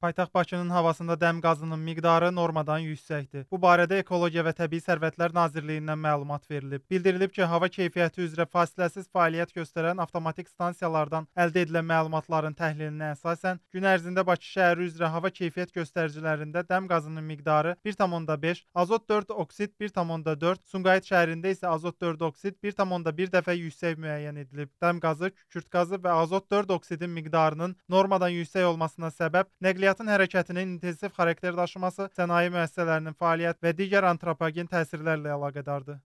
Paytaxt Bakının havasında dəm qazının miqdarı normadan yüksəkdir. Bu barədə Ekologiya və Təbii Sərvətlər Nazirliyindən məlumat verilib. Bildirilib ki, hava keyfiyyəti üzrə fasiləsiz fəaliyyət göstərən avtomatik stansiyalardan əldə edilən məlumatların təhlilinə əsasən gün ərzində Bakı şəhəri üzrə hava keyfiyyət göstəricilərində dəm qazının miqdarı 1.5, azot 4 oksid 1.4, Sumqayıt şəhərində isə azot 4 oksid 1.1 dəfə yüksək müəyyən edilib. Dəm qazı, kükürt qazı və azot 4 oksidin miqdarının normadan yüksək olmasına səbəb nəqliyyat Nəqliyyatın hərəkətinin intensiv xarakter daşıması sənaye müəssisələrinin fəaliyyət və digər antropogen təsirlərlə əlaqədardır.